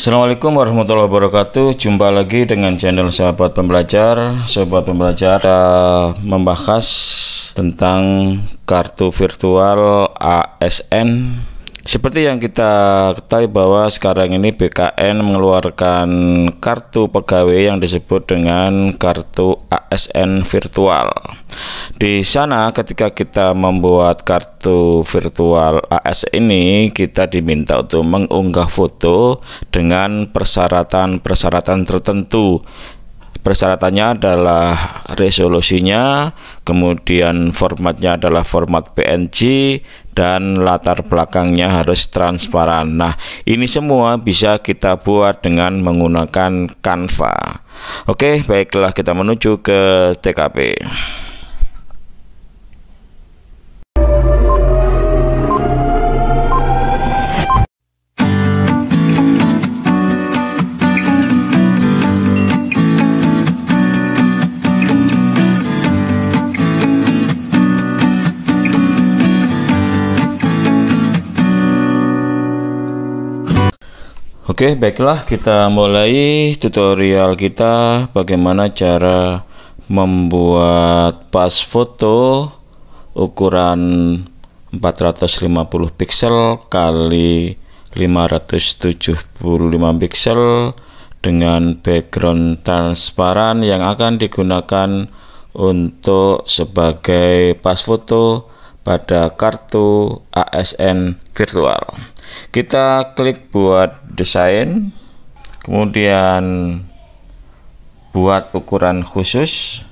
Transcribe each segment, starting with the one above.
Assalamualaikum warahmatullahi wabarakatuh Jumpa lagi dengan channel sahabat pembelajar Sahabat pembelajar Kita membahas tentang kartu virtual ASN Seperti yang kita ketahui bahwa sekarang ini BKN mengeluarkan kartu pegawai yang disebut dengan kartu ASN virtual di sana ketika kita membuat kartu virtual AS ini kita diminta untuk mengunggah foto dengan persyaratan-persyaratan tertentu. Persyaratannya adalah resolusinya, kemudian formatnya adalah format PNG dan latar belakangnya harus transparan. Nah, ini semua bisa kita buat dengan menggunakan Canva. Oke, baiklah kita menuju ke TKP. Oke, baiklah kita mulai tutorial kita bagaimana cara membuat pas foto ukuran 450 pixel kali 575 pixel dengan background transparan yang akan digunakan untuk sebagai pas foto pada kartu ASN virtual. Kita klik buat desain, kemudian buat ukuran khusus.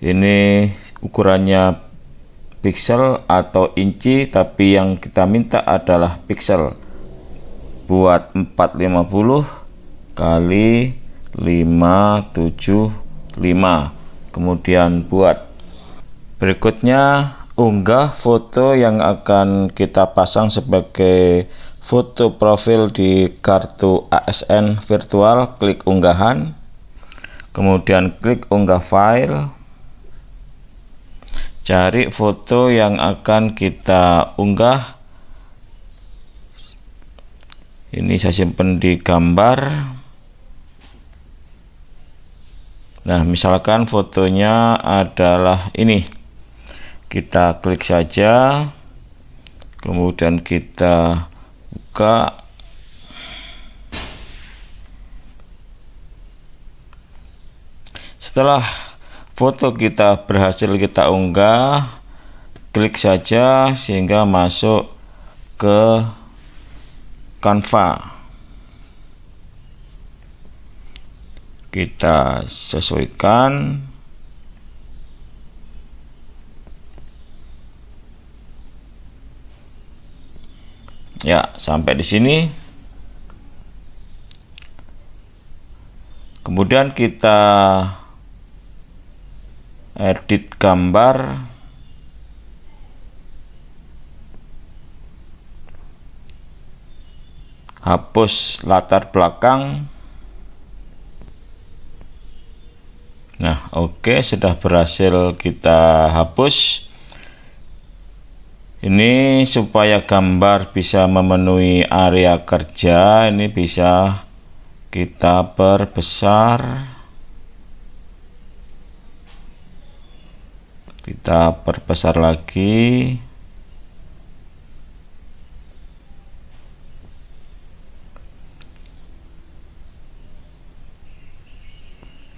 Ini ukurannya pixel atau inci tapi yang kita minta adalah pixel buat 450 kali 570 5. Kemudian buat. Berikutnya unggah foto yang akan kita pasang sebagai foto profil di kartu ASN virtual, klik unggahan. Kemudian klik unggah file. Cari foto yang akan kita unggah. Ini saya simpan di gambar. Nah, misalkan fotonya adalah ini. Kita klik saja. Kemudian kita buka. Setelah foto kita berhasil kita unggah, klik saja sehingga masuk ke Canva. kita sesuaikan ya sampai di sini kemudian kita edit gambar hapus latar belakang nah oke okay, sudah berhasil kita hapus ini supaya gambar bisa memenuhi area kerja ini bisa kita perbesar kita perbesar lagi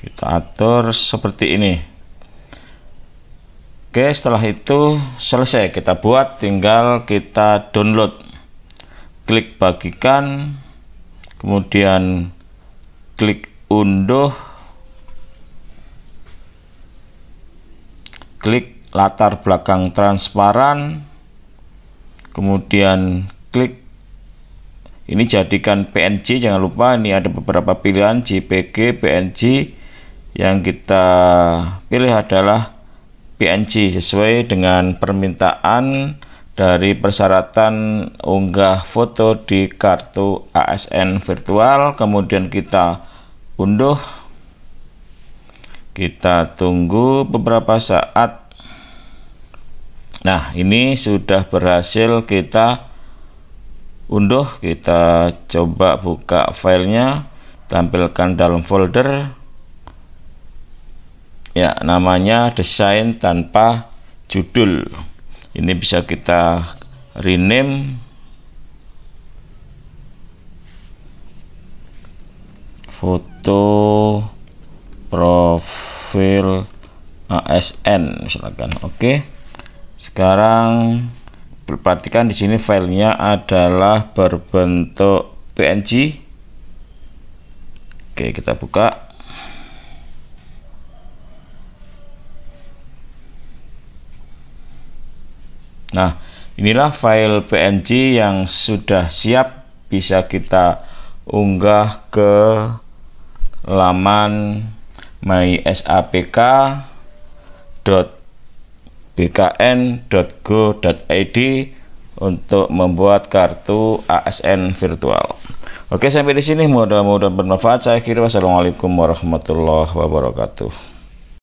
kita atur seperti ini oke setelah itu selesai kita buat tinggal kita download klik bagikan kemudian klik unduh klik latar belakang transparan kemudian klik ini jadikan PNG jangan lupa ini ada beberapa pilihan JPG, PNG yang kita pilih adalah PNG sesuai dengan permintaan dari persyaratan unggah foto di kartu ASN virtual kemudian kita unduh kita tunggu beberapa saat nah ini sudah berhasil kita unduh kita coba buka filenya tampilkan dalam folder ya namanya desain tanpa judul ini bisa kita rename foto profil ASN silakan. oke sekarang perhatikan di sini filenya adalah berbentuk PNG oke kita buka Nah, inilah file PNG yang sudah siap bisa kita unggah ke laman mysapk.bkn.go.id untuk membuat kartu ASN virtual. Oke, sampai di sini mudah-mudahan bermanfaat. Saya kira wassalamualaikum warahmatullahi wabarakatuh.